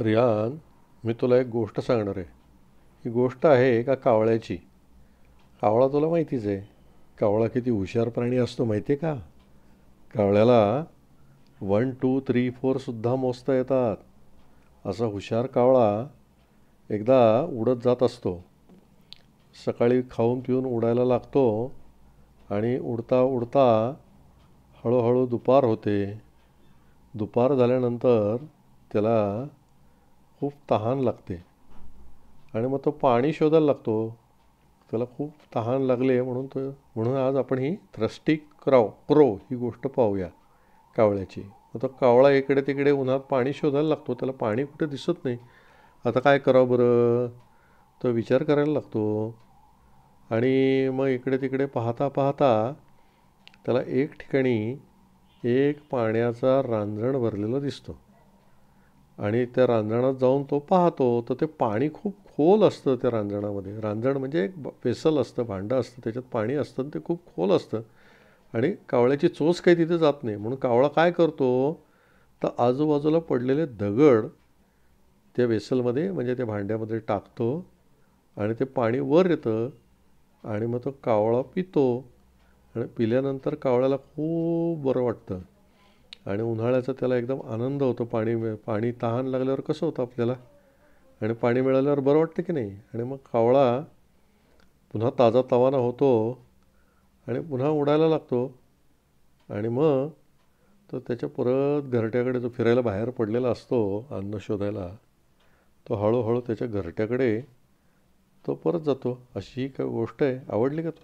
रियान मी तुला एक गोष्ट सांगणार आहे ही गोष्ट आहे एका कावळ्याची कावळा तुला माहितीच आहे कावळा किती हुशार प्राणी असतो माहिती आहे का कावळ्याला वन टू थ्री फोरसुद्धा मोजता येतात असा हुशार कावळा एकदा उडत जात असतो सकाळी खाऊन पिऊन उडायला लागतो आणि उडता उडता हळूहळू दुपार होते दुपार झाल्यानंतर त्याला खूप तहान लागते आणि मग तो पाणी शोधायला लागतो त्याला खूप तहान लागले म्हणून तो म्हणून आज आपण ही थ्रस्टी क्राव क्रो ही गोष्ट पाहूया कावळ्याची मग तो कावळा इकडे तिकडे उन्हात पाणी शोधायला लागतो त्याला पाणी कुठे दिसत नाही आता काय करावं बरं तो विचार करायला लागतो आणि मग इकडे तिकडे पाहता पाहता त्याला एक ठिकाणी एक पाण्याचा रांजण भरलेला दिसतो आणि त्या रांजणात जाऊन तो पाहतो तर ते पाणी खूप खोल असतं त्या रांजणामध्ये रांजण म्हणजे एक वेसल असतं भांडं असतं त्याच्यात पाणी असतं आणि ते खूप खोल असतं आणि कावळ्याची चोच काही तिथे जात नाही म्हणून कावळा काय करतो तर आजूबाजूला पडलेले दगड त्या वेसलमध्ये म्हणजे त्या भांड्यामध्ये टाकतो आणि ते पाणी वर येतं आणि मग तो कावळा पितो आणि पिल्यानंतर कावळ्याला खूप बरं वाटतं आणि उन्हाळ्याचा त्याला एकदम आनंद होतो पाणी पाणी तहान लागल्यावर कसं होतं आपल्याला आणि पाणी मिळाल्यावर बरं वाटतं की नाही आणि मग कावळा पुन्हा ताजा तवाना होतो आणि पुन्हा उडायला लागतो आणि मग तो त्याच्या परत घरट्याकडे जो फिरायला बाहेर पडलेला असतो अन्न शोधायला तो हळूहळू त्याच्या घरट्याकडे तो परत जातो अशी काय गोष्ट आहे आवडली का